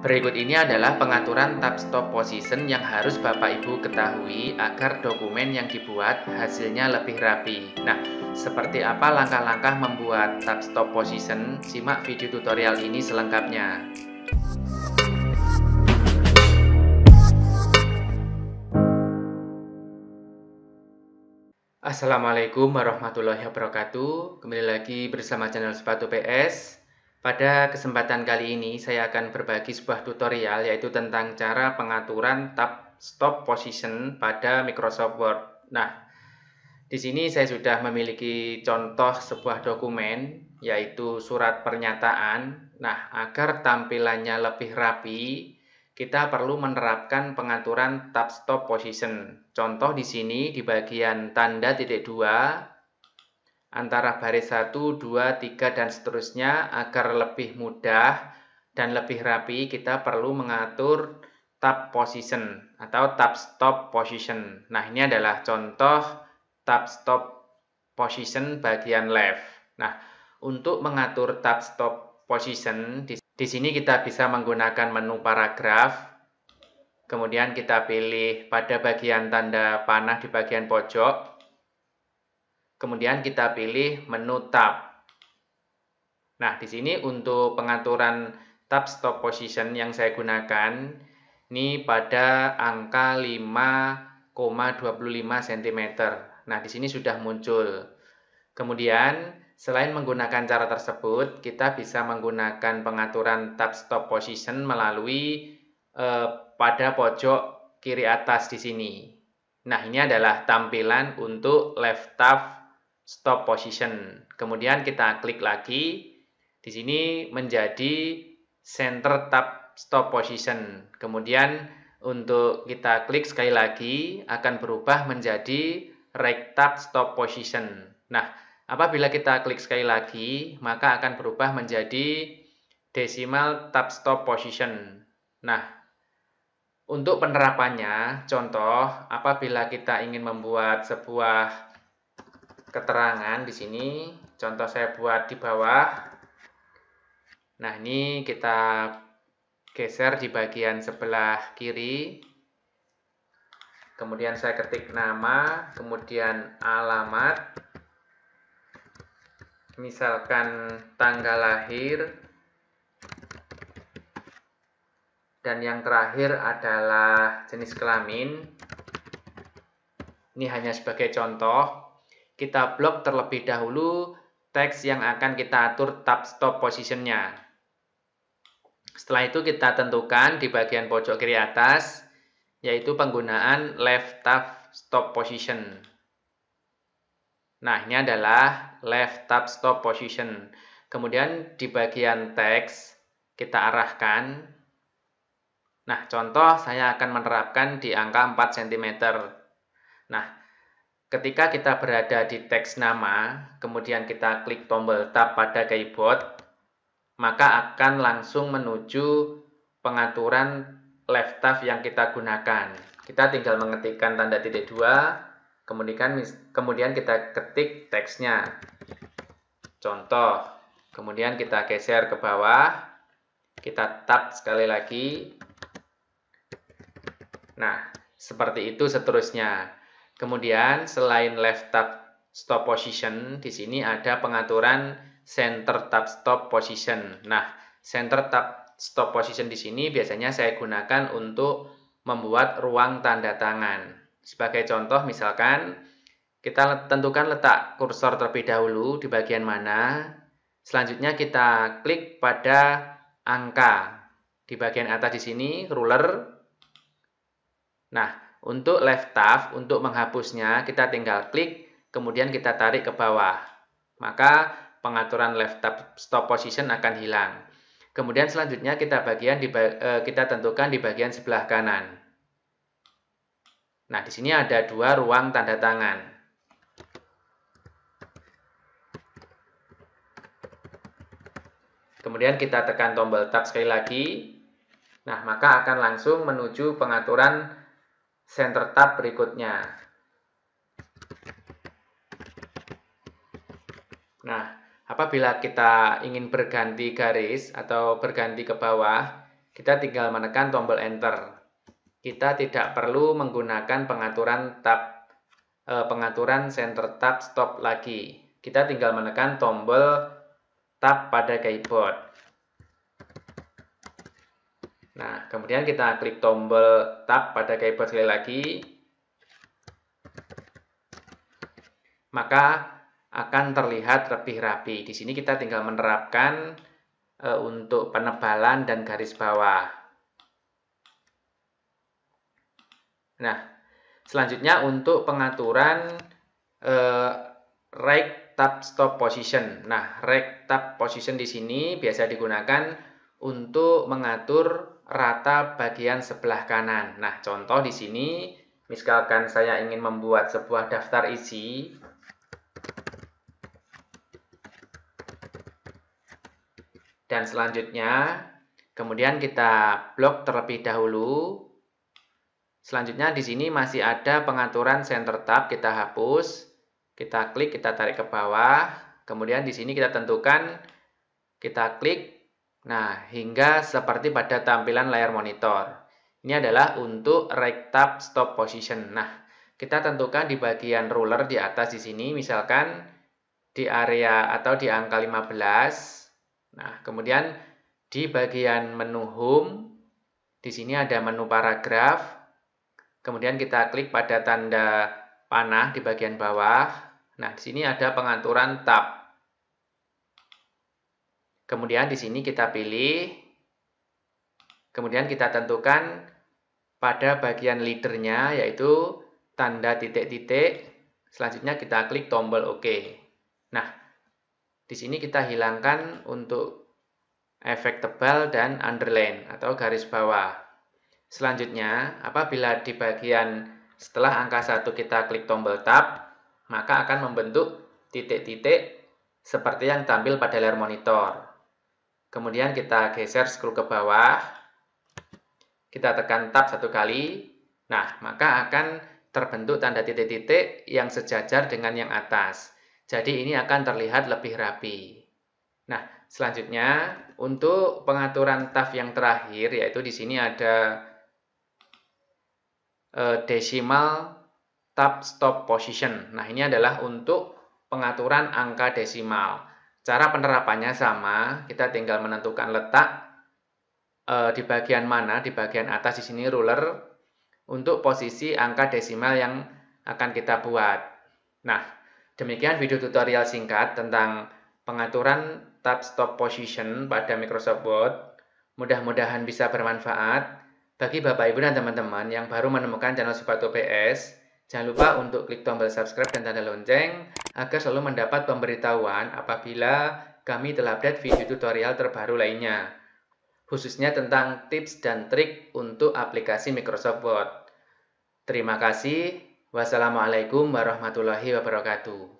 Berikut ini adalah pengaturan tab stop position yang harus Bapak Ibu ketahui agar dokumen yang dibuat hasilnya lebih rapi. Nah, seperti apa langkah-langkah membuat tab stop position? Simak video tutorial ini selengkapnya. Assalamualaikum warahmatullahi wabarakatuh Kembali lagi bersama channel Sepatu PS pada kesempatan kali ini, saya akan berbagi sebuah tutorial yaitu tentang cara pengaturan tab stop position pada Microsoft Word. Nah, di sini saya sudah memiliki contoh sebuah dokumen yaitu surat pernyataan. Nah, agar tampilannya lebih rapi, kita perlu menerapkan pengaturan tab stop position. Contoh di sini di bagian tanda titik dua antara baris 1, 2, 3, dan seterusnya agar lebih mudah dan lebih rapi kita perlu mengatur tab position atau tab stop position. Nah ini adalah contoh tab stop position bagian left. Nah untuk mengatur tab stop position di, sini kita bisa menggunakan menu paragraf. Kemudian kita pilih pada bagian tanda panah di bagian pojok Kemudian kita pilih menu tab. Nah, di sini untuk pengaturan tab stop position yang saya gunakan ini pada angka 5,25 cm. Nah, di sini sudah muncul. Kemudian, selain menggunakan cara tersebut, kita bisa menggunakan pengaturan tab stop position melalui eh, pada pojok kiri atas di sini. Nah, ini adalah tampilan untuk left tab stop position. Kemudian kita klik lagi. Di sini menjadi center tab stop position. Kemudian untuk kita klik sekali lagi akan berubah menjadi right tab stop position. Nah, apabila kita klik sekali lagi, maka akan berubah menjadi decimal tab stop position. Nah, untuk penerapannya, contoh apabila kita ingin membuat sebuah keterangan di sini. Contoh saya buat di bawah. Nah, ini kita geser di bagian sebelah kiri. Kemudian saya ketik nama, kemudian alamat. Misalkan tanggal lahir. Dan yang terakhir adalah jenis kelamin. Ini hanya sebagai contoh. Kita blok terlebih dahulu teks yang akan kita atur tab stop positionnya. Setelah itu kita tentukan di bagian pojok kiri atas, yaitu penggunaan left tab stop position. Nah, ini adalah left tab stop position. Kemudian di bagian teks, kita arahkan. Nah, contoh saya akan menerapkan di angka 4 cm. Nah, Ketika kita berada di teks nama, kemudian kita klik tombol tab pada keyboard, maka akan langsung menuju pengaturan left tab yang kita gunakan. Kita tinggal mengetikkan tanda titik dua, kemudian, kemudian kita ketik teksnya. Contoh, kemudian kita geser ke bawah, kita tap sekali lagi. Nah, seperti itu seterusnya. Kemudian selain left tab stop position, di sini ada pengaturan center tab stop position. Nah, center tab stop position di sini biasanya saya gunakan untuk membuat ruang tanda tangan. Sebagai contoh misalkan kita tentukan letak kursor terlebih dahulu di bagian mana. Selanjutnya kita klik pada angka di bagian atas di sini ruler. Nah, untuk left tab, untuk menghapusnya, kita tinggal klik, kemudian kita tarik ke bawah. Maka pengaturan left tab stop position akan hilang. Kemudian selanjutnya kita bagian di, eh, kita tentukan di bagian sebelah kanan. Nah, di sini ada dua ruang tanda tangan. Kemudian kita tekan tombol tab sekali lagi. Nah, maka akan langsung menuju pengaturan center tab berikutnya. Nah, apabila kita ingin berganti garis atau berganti ke bawah, kita tinggal menekan tombol enter. Kita tidak perlu menggunakan pengaturan tab e, pengaturan center tab stop lagi. Kita tinggal menekan tombol tab pada keyboard. Nah, kemudian kita klik tombol tab pada keyboard sekali lagi. Maka akan terlihat lebih rapi. Di sini kita tinggal menerapkan e, untuk penebalan dan garis bawah. Nah, selanjutnya untuk pengaturan e, right tab stop position. Nah, right tab position di sini biasa digunakan untuk mengatur rata bagian sebelah kanan. Nah, contoh di sini, misalkan saya ingin membuat sebuah daftar isi. Dan selanjutnya, kemudian kita blok terlebih dahulu. Selanjutnya di sini masih ada pengaturan center tab, kita hapus. Kita klik, kita tarik ke bawah. Kemudian di sini kita tentukan, kita klik Nah, hingga seperti pada tampilan layar monitor. Ini adalah untuk right tab stop position. Nah, kita tentukan di bagian ruler di atas di sini, misalkan di area atau di angka 15. Nah, kemudian di bagian menu home, di sini ada menu paragraf. Kemudian kita klik pada tanda panah di bagian bawah. Nah, di sini ada pengaturan tab. Kemudian di sini kita pilih, kemudian kita tentukan pada bagian leadernya yaitu tanda titik-titik, selanjutnya kita klik tombol OK. Nah, di sini kita hilangkan untuk efek tebal dan underline atau garis bawah. Selanjutnya, apabila di bagian setelah angka 1 kita klik tombol Tab, maka akan membentuk titik-titik seperti yang tampil pada layar monitor. Kemudian kita geser scroll ke bawah. Kita tekan tab satu kali. Nah, maka akan terbentuk tanda titik-titik yang sejajar dengan yang atas. Jadi ini akan terlihat lebih rapi. Nah, selanjutnya untuk pengaturan tab yang terakhir yaitu di sini ada e, decimal tab stop position. Nah, ini adalah untuk pengaturan angka desimal. Cara penerapannya sama, kita tinggal menentukan letak e, di bagian mana, di bagian atas di sini ruler untuk posisi angka desimal yang akan kita buat. Nah, demikian video tutorial singkat tentang pengaturan tab stop position pada Microsoft Word. Mudah-mudahan bisa bermanfaat. Bagi Bapak Ibu dan teman-teman yang baru menemukan channel Sobat PS, jangan lupa untuk klik tombol subscribe dan tanda lonceng agar selalu mendapat pemberitahuan apabila kami telah update video tutorial terbaru lainnya, khususnya tentang tips dan trik untuk aplikasi Microsoft Word. Terima kasih. Wassalamualaikum warahmatullahi wabarakatuh.